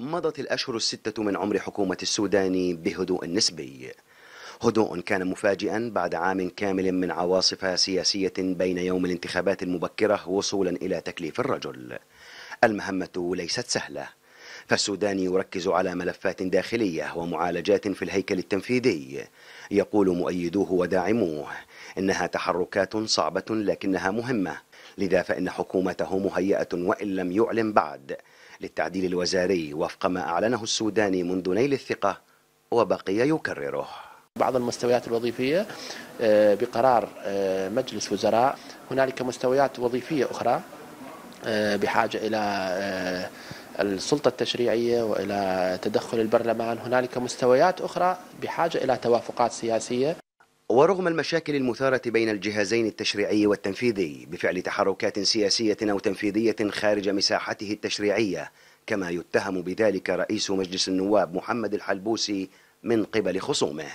مضت الأشهر الستة من عمر حكومة السودان بهدوء نسبي هدوء كان مفاجئا بعد عام كامل من عواصف سياسية بين يوم الانتخابات المبكرة وصولا إلى تكليف الرجل المهمة ليست سهلة فالسودان يركز على ملفات داخلية ومعالجات في الهيكل التنفيذي يقول مؤيدوه وداعموه إنها تحركات صعبة لكنها مهمة لذا فإن حكومته مهيئة وإن لم يعلن بعد للتعديل الوزاري وفق ما أعلنه السوداني منذ نيل الثقة وبقي يكرره بعض المستويات الوظيفية آه، بقرار آه، مجلس وزراء هنالك مستويات وظيفية أخرى آه، بحاجة إلى السلطة التشريعية وإلى تدخل البرلمان هنالك مستويات أخرى بحاجة إلى توافقات سياسية ورغم المشاكل المثارة بين الجهازين التشريعي والتنفيذي بفعل تحركات سياسية أو تنفيذية خارج مساحته التشريعية كما يتهم بذلك رئيس مجلس النواب محمد الحلبوسي من قبل خصومه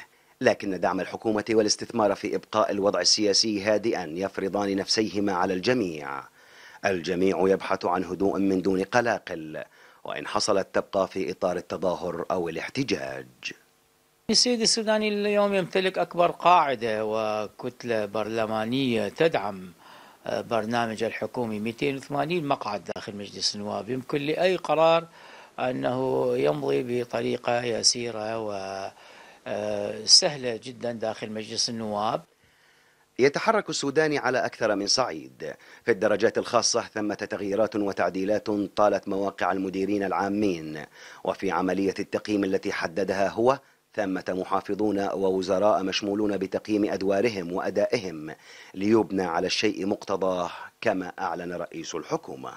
لكن دعم الحكومة والاستثمار في إبقاء الوضع السياسي هادئا يفرضان نفسيهما على الجميع الجميع يبحث عن هدوء من دون قلاقل وإن حصلت تبقى في إطار التظاهر أو الاحتجاج السيد السوداني اليوم يمتلك أكبر قاعدة وكتلة برلمانية تدعم آه، برنامج الحكومي 280 مقعد داخل مجلس النواب يمكن لأي قرار أنه يمضي بطريقة يسيرة وسهلة آه، جدا داخل مجلس النواب يتحرك السودان على أكثر من صعيد في الدرجات الخاصة ثمة تغييرات وتعديلات طالت مواقع المديرين العامين وفي عملية التقييم التي حددها هو ثمة محافظون ووزراء مشمولون بتقييم أدوارهم وأدائهم ليبنى على الشيء مقتضاه كما أعلن رئيس الحكومة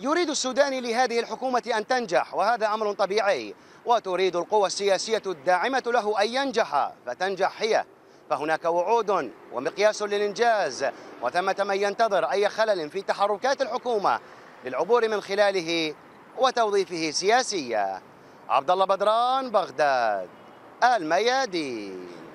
يريد السودان لهذه الحكومة أن تنجح وهذا أمر طبيعي وتريد القوى السياسية الداعمة له أن ينجح فتنجح هي فهناك وعود ومقياس للإنجاز وثمة من ينتظر أي خلل في تحركات الحكومة للعبور من خلاله وتوظيفه سياسيا عبد الله بدران بغداد الميادين